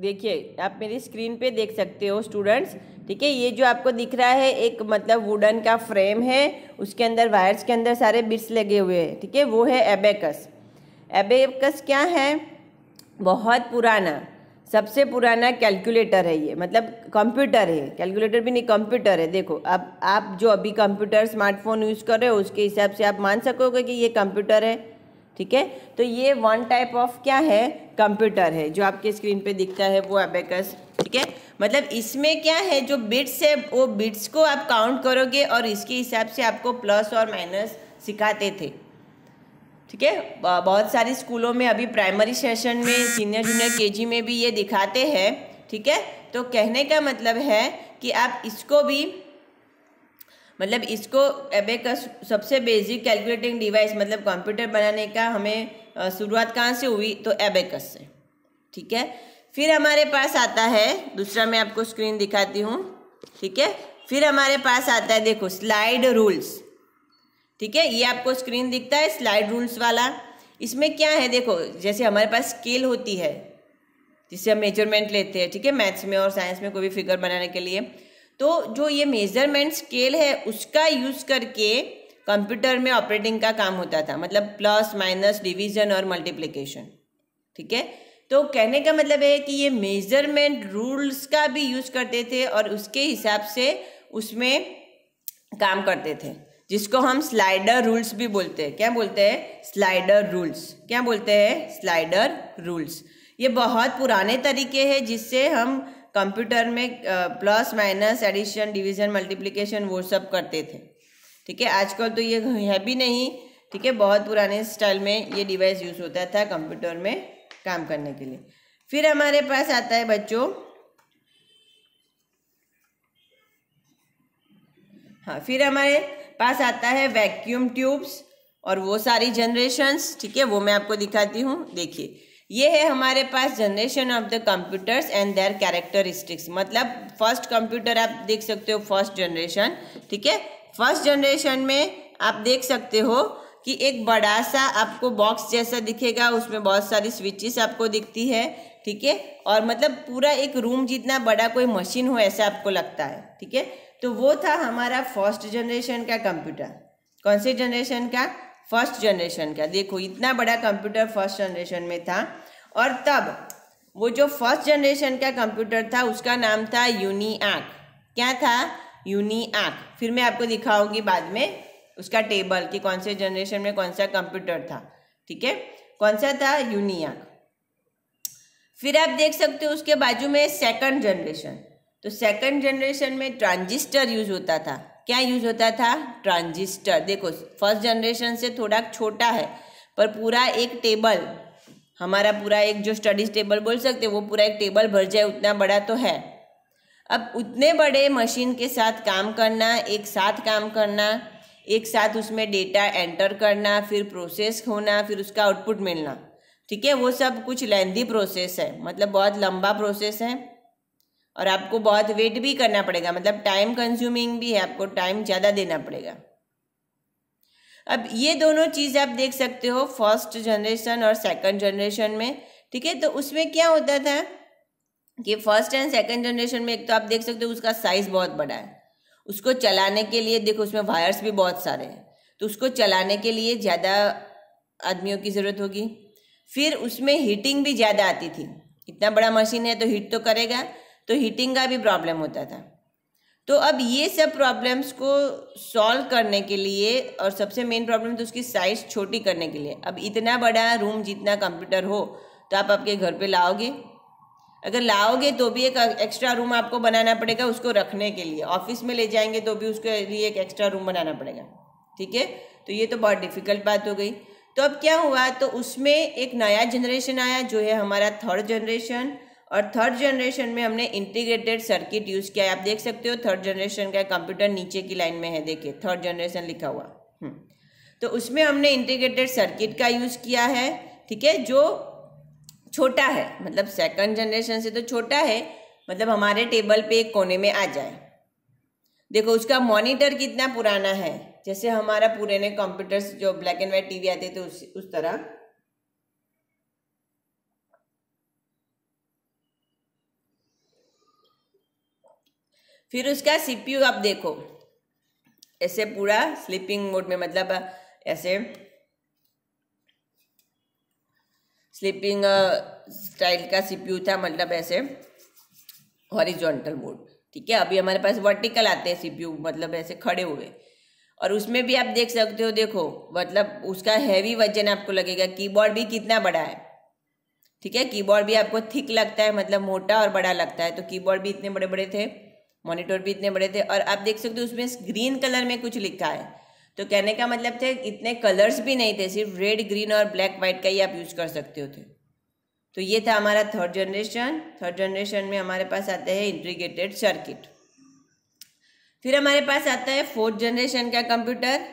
देखिए आप मेरी स्क्रीन पे देख सकते हो स्टूडेंट्स ठीक है ये जो आपको दिख रहा है एक मतलब वुडन का फ्रेम है उसके अंदर वायर्स के अंदर सारे बिट्स लगे हुए हैं ठीक है वो है एबेकस एबेकस क्या है बहुत पुराना सबसे पुराना कैलकुलेटर है ये मतलब कंप्यूटर है कैलकुलेटर भी नहीं कंप्यूटर है देखो अब आप जो अभी कंप्यूटर स्मार्टफोन यूज़ कर रहे हो उसके हिसाब से आप मान सकोगे कि ये कंप्यूटर है ठीक है तो ये वन टाइप ऑफ क्या है कंप्यूटर है जो आपके स्क्रीन पे दिखता है वो एबेकस ठीक है मतलब इसमें क्या है जो बिट्स है वो बिट्स को आप काउंट करोगे और इसके हिसाब से आपको प्लस और माइनस सिखाते थे ठीक है बहुत सारी स्कूलों में अभी प्राइमरी सेशन में सीनियर जूनियर के में भी ये दिखाते हैं ठीक है तो कहने का मतलब है कि आप इसको भी मतलब इसको एबेकस सबसे बेसिक कैलकुलेटिंग डिवाइस मतलब कंप्यूटर बनाने का हमें शुरुआत कहाँ से हुई तो एबेकस से ठीक है फिर हमारे पास आता है दूसरा मैं आपको स्क्रीन दिखाती हूँ ठीक है फिर हमारे पास आता है देखो स्लाइड रूल्स ठीक है ये आपको स्क्रीन दिखता है स्लाइड रूल्स वाला इसमें क्या है देखो जैसे हमारे पास स्केल होती है जिससे हम मेजरमेंट लेते हैं ठीक है मैथ्स में और साइंस में कोई भी फिगर बनाने के लिए तो जो ये मेजरमेंट स्केल है उसका यूज़ करके कंप्यूटर में ऑपरेटिंग का काम होता था मतलब प्लस माइनस डिवीजन और मल्टीप्लिकेशन ठीक है तो कहने का मतलब है कि ये मेजरमेंट रूल्स का भी यूज़ करते थे और उसके हिसाब से उसमें काम करते थे जिसको हम स्लाइडर रूल्स भी बोलते हैं क्या बोलते हैं स्लाइडर रूल्स क्या बोलते हैं स्लाइडर रूल्स ये बहुत पुराने तरीके हैं जिससे हम कंप्यूटर में plus minus addition division multiplication वो सब करते थे ठीक है आजकल तो ये है भी नहीं ठीक है बहुत पुराने स्टाइल में ये डिवाइस यूज़ होता था कंप्यूटर में काम करने के लिए फिर हमारे पास आता है बच्चों हाँ फिर हमारे पास आता है वैक्यूम ट्यूब्स और वो सारी जनरेशंस ठीक है वो मैं आपको दिखाती हूँ देखिए ये है हमारे पास generation of the computers and their characteristics मतलब फर्स्ट कंप्यूटर आप देख सकते हो फर्स्ट जनरेशन ठीक है फर्स्ट जनरेशन में आप देख सकते हो कि एक बड़ा सा आपको बॉक्स जैसा दिखेगा उसमें बहुत सारी स्विचेस आपको दिखती है ठीक है और मतलब पूरा एक रूम जितना बड़ा कोई मशीन हो ऐसा आपको लगता है ठीक है तो वो था हमारा फर्स्ट जनरेशन का कंप्यूटर कौन से जनरेशन का फर्स्ट जनरेशन का देखो इतना बड़ा कंप्यूटर फर्स्ट जनरेशन में था और तब वो जो फर्स्ट जनरेशन का कंप्यूटर था उसका नाम था यूनिआक क्या था यूनिआक फिर मैं आपको दिखाऊंगी बाद में उसका टेबल कि कौन से जनरेशन में कौन सा कंप्यूटर था ठीक है कौन सा था यूनिआक फिर आप देख सकते हो उसके बाजू में सेकंड जनरेशन तो सेकंड जनरेशन में ट्रांजिस्टर यूज होता था क्या यूज होता था ट्रांजिस्टर देखो फर्स्ट जनरेशन से थोड़ा छोटा है पर पूरा एक टेबल हमारा पूरा एक जो स्टडीज टेबल बोल सकते हैं वो पूरा एक टेबल भर जाए उतना बड़ा तो है अब उतने बड़े मशीन के साथ काम करना एक साथ काम करना एक साथ उसमें डेटा एंटर करना फिर प्रोसेस होना फिर उसका आउटपुट मिलना ठीक है वो सब कुछ लेंदी प्रोसेस है मतलब बहुत लंबा प्रोसेस है और आपको बहुत वेट भी करना पड़ेगा मतलब टाइम कंज्यूमिंग भी है आपको टाइम ज़्यादा देना पड़ेगा अब ये दोनों चीज़ आप देख सकते हो फर्स्ट जनरेशन और सेकंड जनरेशन में ठीक है तो उसमें क्या होता था कि फर्स्ट एंड सेकंड जनरेशन में एक तो आप देख सकते हो उसका साइज बहुत बड़ा है उसको चलाने के लिए देखो उसमें वायर्स भी बहुत सारे हैं तो उसको चलाने के लिए ज़्यादा आदमियों की ज़रूरत होगी फिर उसमें हीटिंग भी ज़्यादा आती थी इतना बड़ा मशीन है तो हीट तो करेगा तो हीटिंग का भी प्रॉब्लम होता था तो अब ये सब प्रॉब्लम्स को सॉल्व करने के लिए और सबसे मेन प्रॉब्लम तो उसकी साइज़ छोटी करने के लिए अब इतना बड़ा रूम जितना कंप्यूटर हो तो आप आपके घर पे लाओगे अगर लाओगे तो भी एक एक्स्ट्रा रूम आपको बनाना पड़ेगा उसको रखने के लिए ऑफिस में ले जाएंगे तो भी उसके लिए एक एक्स्ट्रा रूम बनाना पड़ेगा ठीक है तो ये तो बहुत डिफ़िकल्ट बात हो गई तो अब क्या हुआ तो उसमें एक नया जनरेशन आया जो है हमारा थर्ड जनरेशन और थर्ड जनरेशन में हमने इंटीग्रेटेड सर्किट यूज़ किया है आप देख सकते हो थर्ड जनरेशन का कंप्यूटर नीचे की लाइन में है देखिए थर्ड जनरेशन लिखा हुआ हम्म। तो उसमें हमने इंटीग्रेटेड सर्किट का यूज़ किया है ठीक है जो छोटा है मतलब सेकंड जनरेशन से तो छोटा है मतलब हमारे टेबल पे एक कोने में आ जाए देखो उसका मॉनिटर कितना पुराना है जैसे हमारा पुराने कंप्यूटर्स जो ब्लैक एंड वाइट टीवी आते थे उस उस तरह फिर उसका सीपीयू आप देखो ऐसे पूरा स्लीपिंग मोड में मतलब ऐसे स्लीपिंग स्टाइल का सीपीयू था मतलब ऐसे हॉरिजॉन्टल मोड ठीक है अभी हमारे पास वर्टिकल आते हैं सीपीयू मतलब ऐसे खड़े हुए और उसमें भी आप देख सकते हो देखो मतलब उसका हैवी वजन आपको लगेगा कीबोर्ड भी कितना बड़ा है ठीक है कीबोर्ड भी आपको थिक लगता है मतलब मोटा और बड़ा लगता है तो कीबोर्ड भी इतने बड़े बड़े थे मॉनिटर भी इतने बड़े थे और आप देख सकते हो उसमें ग्रीन कलर में कुछ लिखा है तो कहने का मतलब थे इतने कलर्स भी नहीं थे सिर्फ रेड ग्रीन और ब्लैक वाइट का ही आप यूज़ कर सकते होते तो ये था हमारा थर्ड जनरेशन थर्ड जनरेशन में हमारे पास आते हैं इंटीग्रेटेड सर्किट फिर हमारे पास आता है फोर्थ जनरेशन का कंप्यूटर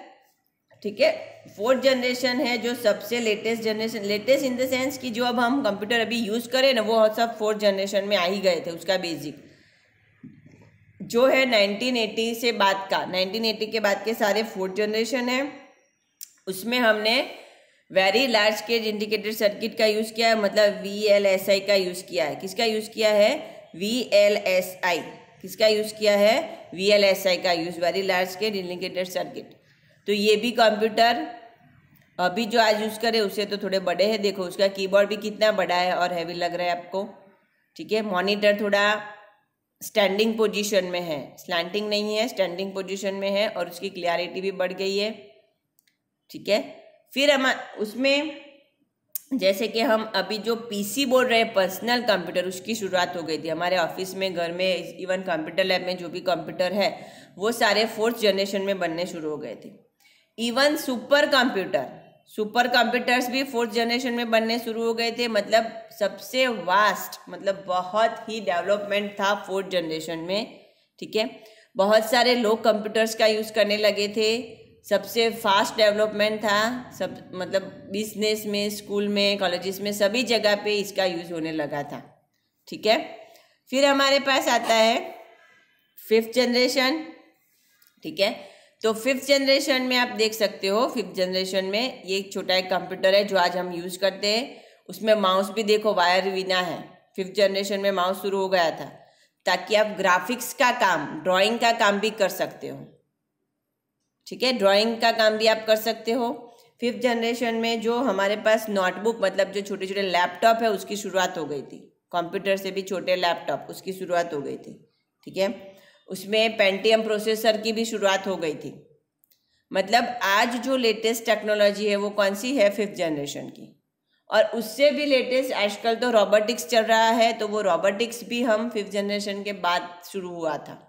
ठीक है फोर्थ जनरेशन है जो सबसे latest generation latest in the sense कि जो अब हम कंप्यूटर अभी यूज़ करें ना वो सब फोर्थ जनरेशन में आ ही गए थे उसका बेसिक जो है 1980 से बाद का 1980 के बाद के सारे फोर्थ जनरेशन है उसमें हमने very large cage indicator circuit का यूज़ किया है मतलब वी एल एस आई का यूज़ किया है किसका यूज़ किया है वी एल एस आई किसका यूज़ किया है वी एल एस आई का use very large cage indicator circuit तो ये भी कंप्यूटर अभी जो आज यूज़ करे उससे तो थोड़े बड़े हैं देखो उसका कीबोर्ड भी कितना बड़ा है और हैवी लग रहा है आपको ठीक है मॉनिटर थोड़ा स्टैंडिंग पोजीशन में है स्लैंटिंग नहीं है स्टैंडिंग पोजीशन में है और उसकी क्लियरिटी भी बढ़ गई है ठीक है फिर हम उसमें जैसे कि हम अभी जो पीसी बोल रहे हैं पर्सनल कंप्यूटर उसकी शुरुआत हो गई थी हमारे ऑफिस में घर में इवन कंप्यूटर लैब में जो भी कंप्यूटर है वो सारे फोर्थ जनरेशन में बनने शुरू हो गए थे even super computer super computers भी फोर्थ जनरेशन में बनने शुरू हो गए थे मतलब सबसे वास्ट मतलब बहुत ही डेवलपमेंट था फोर्थ जनरेशन में ठीक है बहुत सारे लोग कंप्यूटर्स का यूज़ करने लगे थे सबसे फास्ट डेवलपमेंट था सब मतलब बिजनेस में स्कूल में कॉलेजेस में सभी जगह पे इसका यूज़ होने लगा था ठीक है फिर हमारे पास आता है फिफ्थ जनरेशन ठीक है तो फिफ्थ जनरेशन में आप देख सकते हो फिफ्थ जनरेशन में ये एक छोटा एक कंप्यूटर है जो आज हम यूज़ करते हैं उसमें माउस भी देखो वायर बिना है फिफ्थ जनरेशन में माउस शुरू हो गया था ताकि आप ग्राफिक्स का काम ड्राइंग का काम भी कर सकते हो ठीक है ड्राइंग का काम भी आप कर सकते हो फिफ्थ जनरेशन में जो हमारे पास नोटबुक मतलब जो छोटे छोटे लैपटॉप है उसकी शुरुआत हो गई थी कंप्यूटर से भी छोटे लैपटॉप उसकी शुरुआत हो गई थी ठीक है उसमें पेंटियम प्रोसेसर की भी शुरुआत हो गई थी मतलब आज जो लेटेस्ट टेक्नोलॉजी है वो कौन सी है फिफ्थ जनरेशन की और उससे भी लेटेस्ट आजकल तो रोबोटिक्स चल रहा है तो वो रोबोटिक्स भी हम फिफ्थ जनरेशन के बाद शुरू हुआ था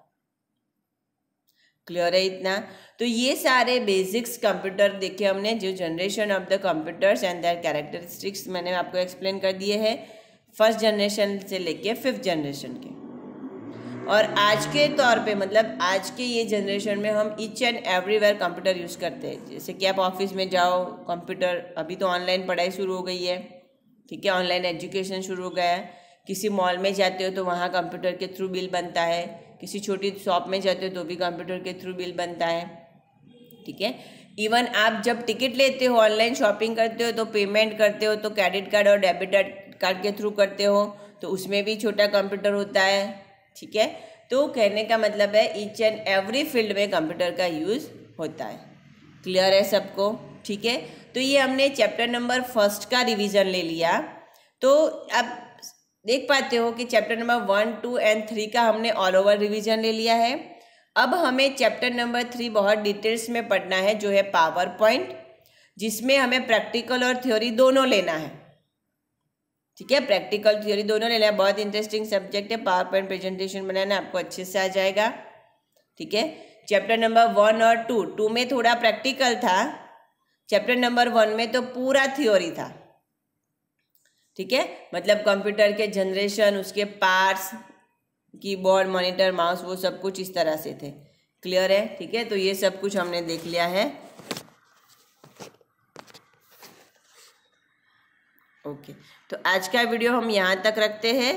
क्लियर है इतना तो ये सारे बेसिक्स कंप्यूटर देखे हमने जो generation of the computers and their characteristics मैंने आपको एक्सप्लेन कर दिए हैं फर्स्ट जनरेशन से लेके फिफ्थ जनरेशन के और आज के तौर पे मतलब आज के ये जनरेशन में हम each and everywhere computer use करते हैं जैसे कि आप ऑफिस में जाओ कंप्यूटर अभी तो ऑनलाइन पढ़ाई शुरू हो गई है ठीक है ऑनलाइन एजुकेशन शुरू हो गया है किसी मॉल में जाते हो तो वहाँ कंप्यूटर के थ्रू बिल बनता है किसी छोटी शॉप में जाते हो तो भी कंप्यूटर के थ्रू बिल बनता है ठीक है इवन आप जब टिकट लेते हो ऑनलाइन शॉपिंग करते हो तो पेमेंट करते हो तो क्रेडिट कार्ड और डेबिट कार्ड के थ्रू करते हो तो उसमें भी छोटा कंप्यूटर होता है ठीक है तो कहने का मतलब है ईच एंड एवरी फील्ड में कंप्यूटर का यूज़ होता है क्लियर है सबको ठीक है तो ये हमने चैप्टर नंबर फर्स्ट का रिवीजन ले लिया तो अब देख पाते हो कि chapter number one two and three का हमने ऑल ओवर रिवीजन ले लिया है अब हमें चैप्टर नंबर थ्री बहुत डिटेल्स में पढ़ना है जो है पावर पॉइंट जिसमें हमें प्रैक्टिकल और थ्योरी दोनों लेना है ठीक है प्रैक्टिकल थ्योरी दोनों ले लें बहुत इंटरेस्टिंग सब्जेक्ट है पावर पॉइंट प्रेजेंटेशन बनाना आपको अच्छे से आ जाएगा ठीक है चैप्टर नंबर वन और टू टू में थोड़ा प्रैक्टिकल था चैप्टर नंबर वन में तो पूरा थ्योरी था ठीक है मतलब कंप्यूटर के जनरेशन उसके पार्ट्स कीबोर्ड मॉनिटर माउस वो सब कुछ इस तरह से थे क्लियर है ठीक है तो ये सब कुछ हमने देख लिया है ओके okay. तो आज का वीडियो हम यहाँ तक रखते हैं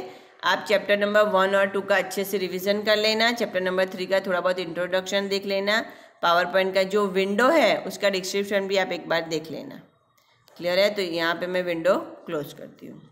आप चैप्टर नंबर वन और टू का अच्छे से रिवीजन कर लेना चैप्टर नंबर थ्री का थोड़ा बहुत इंट्रोडक्शन देख लेना पावर पॉइंट का जो विंडो है उसका डिस्क्रिप्शन भी आप एक बार देख लेना क्लियर है तो यहाँ पे मैं विंडो क्लोज करती हूँ